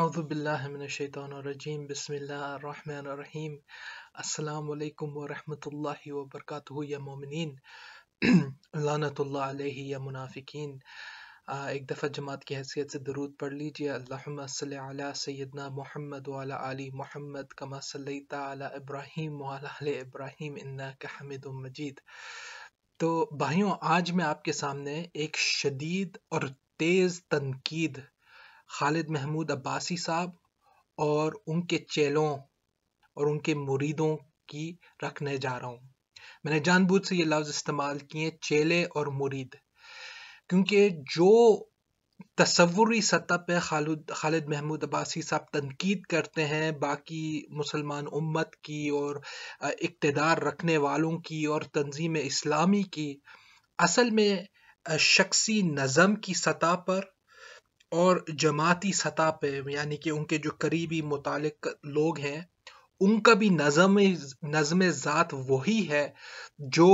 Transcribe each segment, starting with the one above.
अज़बिल्लिमिनशैतरजीम बसमीम अल्लाम वरहमतुल्लाहि वबरकातुहु या मोमिनीन या मुनाफिकीन एक दफ़ा जमात की हैसियत से दरूद पढ़ लीजिए अल्लाम सैदना मोहम्मद वाला अली मोहम्मद कमा सल्ला इब्राहिम इब्राहिम इन्ना का हमिद मजीद तो भाइयों आज मैं आपके सामने एक शदीद और तेज़ तनकीद खालिद महमूद अब्बासी साहब और उनके चेलों और उनके मुरीदों की रखने जा रहा हूँ मैंने जानबूझ से ये लफ्ज़ इस्तेमाल किए चेले और मुरीद क्योंकि जो तस्वुरी सतह पर खालुद खालिद महमूद अब्बासी साहब तनकीद करते हैं बाकी मुसलमान उम्मत की और इकतदार रखने वालों की और तंजीम इस्लामी की असल में शख्सी नज़म की सतह पर और जमाती सतह पे यानी कि उनके जो करीबी मुतल लोग हैं उनका भी नज़म नज़म ज़ात वही है जो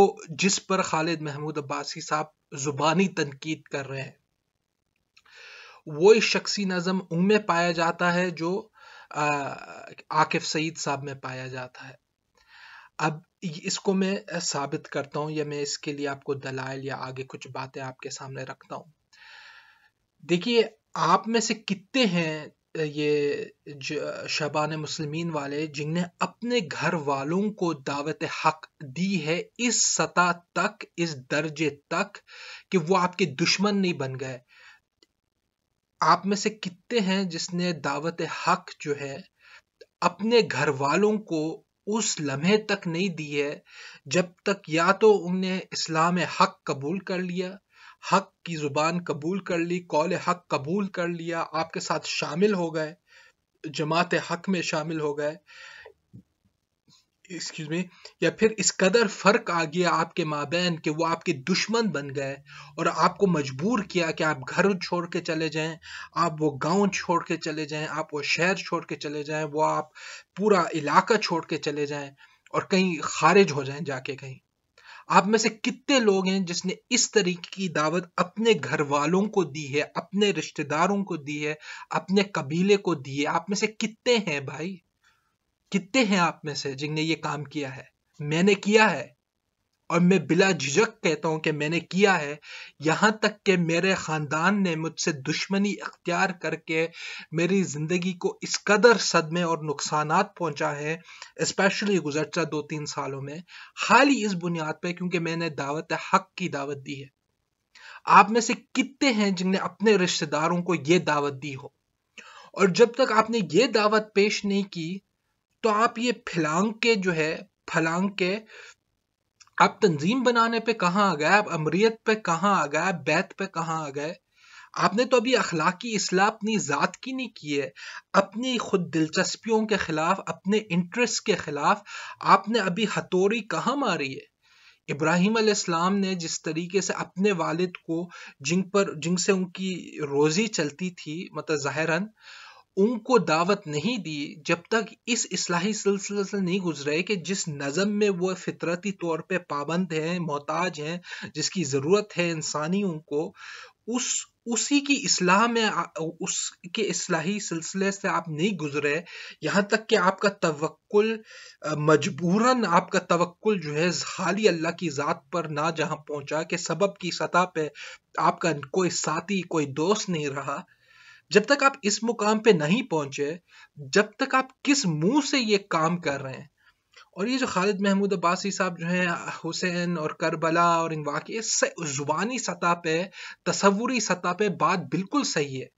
जिस पर खालिद महमूद अब्बासी साहब ज़ुबानी तनकीद कर रहे हैं वो शख्सी नज़म उनमें पाया जाता है जो आकिफ सईद साहब में पाया जाता है अब इसको मैं साबित करता हूँ या मैं इसके लिए आपको दलाइल या आगे कुछ बातें आपके सामने रखता हूँ देखिए आप में से कितने हैं ये शबान मुसलमीन वाले जिनने अपने घर वालों को दावत हक दी है इस सतह तक इस दर्जे तक कि वो आपके दुश्मन नहीं बन गए आप में से कितने हैं जिसने दावत हक जो है अपने घर वालों को उस लम्हे तक नहीं दी है जब तक या तो उन्हें इस्लाम हक कबूल कर लिया हक की ज़ुबान कबूल कर ली कौल हक कबूल कर लिया आपके साथ शामिल हो गए जमात हक में शामिल हो गए एक्सक्यूज मी या फिर इस कदर फर्क आ गया आपके बहन कि वो आपके दुश्मन बन गए और आपको मजबूर किया कि आप घर छोड़ के चले जाएं आप वो गांव छोड़ के चले जाएं आप वो शहर छोड़ के चले जाएं वो आप पूरा इलाका छोड़ के चले जाएं और कहीं खारिज हो जाएं जाके कहीं आप में से कितने लोग हैं जिसने इस तरीके की दावत अपने घर वालों को दी है अपने रिश्तेदारों को दी है अपने कबीले को दी है आप में से कितने हैं भाई कितने हैं आप में से जिनने ये काम किया है मैंने किया है और मैं बिला झिझक कहता हूं कि मैंने किया है यहाँ तक कि मेरे ख़ानदान ने मुझसे दुश्मनी इख्तियार करके मेरी ज़िंदगी को इस कदर सदमे और नुकसान पहुँचा है इस्पेशली गुजरता दो तीन सालों में हाल ही इस बुनियाद पर क्योंकि मैंने दावत हक की दावत दी है आप में से कितने हैं जिनने अपने रिश्तेदारों को ये दावत दी हो और जब तक आपने ये दावत पेश नहीं की तो आप ये फैलांग के जो है फलांग के आप तंजीम बनाने पे कहाँ आ गए आप अमरीत पे कहाँ आ गए बैत पे कहाँ आ गए आपने तो अभी अखलाकी असलाह अपनी ज़ात की नहीं की है अपनी खुद दिलचस्पियों के ख़िलाफ़ अपने इंटरेस्ट के ख़िलाफ़ आपने अभी हथोरी कहाँ मारी है इब्राहिम अलैहिस्सलाम ने जिस तरीके से अपने वालिद को जिन पर जिनसे उनकी रोज़ी चलती थी मतलब ज़ाहिरन उनको दावत नहीं दी जब तक इस इस्लाही सिलसिले से नहीं गुजरे कि जिस नज़म में वो फितरती तौर पे पाबंद हैं मोहताज हैं जिसकी ज़रूरत है इंसानियों को उस उसी की असलाह में उसके इसलाही सिलसिले से आप नहीं गुजरे यहाँ तक कि आपका तवक्ल मजबूरन आपका तवक्ल जो है खाली अल्लाह की ज़ात पर ना जहाँ पहुँचा कि सबब की सतह पे आपका कोई साथी कोई दोस्त नहीं रहा जब तक आप इस मुकाम पे नहीं पहुंचे जब तक आप किस मुंह से ये काम कर रहे हैं और ये जो खालिद महमूद अब्बासी साहब जो हैं हुसैन और करबला और इन वाक़े ज़ुबानी सतह पे तस्वुरी सतह पे बात बिल्कुल सही है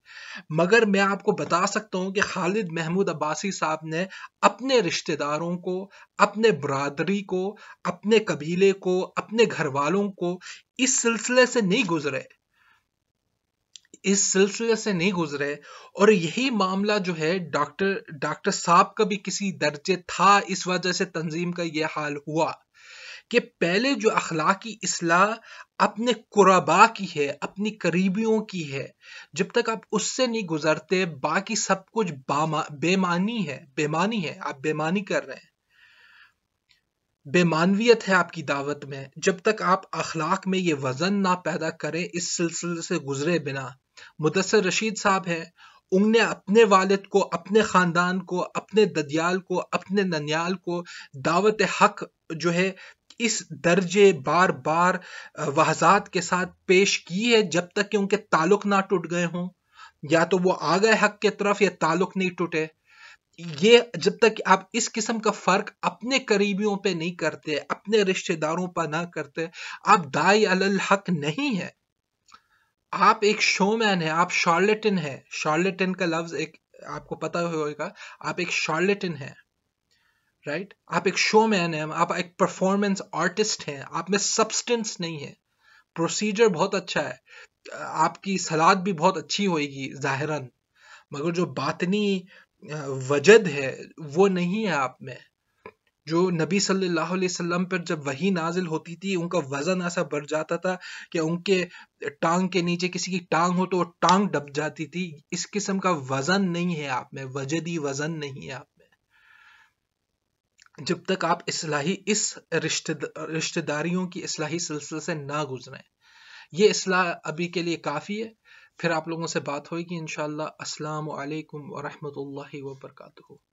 मगर मैं आपको बता सकता हूँ कि खालिद महमूद अब्बासी साहब ने अपने रिश्तेदारों को अपने बरदरी को अपने कबीले को अपने घर वालों को इस सिलसिले से नहीं गुजरे इस सिलसिले से नहीं गुजरे और यही मामला जो है डॉक्टर डॉक्टर साहब का भी किसी दर्जे था इस वजह से तंजीम का यह हाल हुआ कि पहले जो अखलाकी असलाह अपने कुरबा की है अपनी करीबियों की है जब तक आप उससे नहीं गुजरते बाकी सब कुछ बेमानी है बेमानी है आप बेमानी कर रहे हैं बेमानवियत है आपकी दावत में जब तक आप अखलाक में ये वजन ना पैदा करें इस सिलसिले से गुजरे बिना मुदसर रशीद साहब हैं उनने अपने वालिद को अपने ख़ानदान को अपने ददियाल को अपने ननियाल को दावत हक जो है इस दर्जे बार बार वहजात के साथ पेश की है जब तक कि उनके ताल्लुक ना टूट गए हों या तो वो आ गए हक के तरफ या ताल्लुक नहीं टूटे ये जब तक आप इस किस्म का फर्क अपने करीबियों पे नहीं करते अपने रिश्तेदारों पर ना करते आप दाई अल हक नहीं है आप एक शोमैन है आप शार्लेटिन है शार्लेटिन का लफ्ज एक आपको पता होगा आप एक शार्लेटिन है राइट आप एक शोमैन है आप एक परफॉर्मेंस आर्टिस्ट हैं आप में सब्सटेंस नहीं है प्रोसीजर बहुत अच्छा है आपकी सलाद भी बहुत अच्छी होगी जाहिरन मगर जो बातनी वजद है वो नहीं है आप में जो नबी सल्लल्लाहु अलैहि वसल्लम पर जब वही नाजिल होती थी उनका वजन ऐसा बढ़ जाता था कि उनके टांग के नीचे किसी की टांग हो तो वो टांग डब जाती थी इस किस्म का वजन नहीं है आप में वजदी वजन नहीं है आप में जब तक आप इसलाही इस रिश्तेदारियों की इसलाही सिलसिले से ना गुजरें ये इसलाह अभी के लिए काफ़ी है फिर आप लोगों से बात होगी इन शाला असलकम व वर्का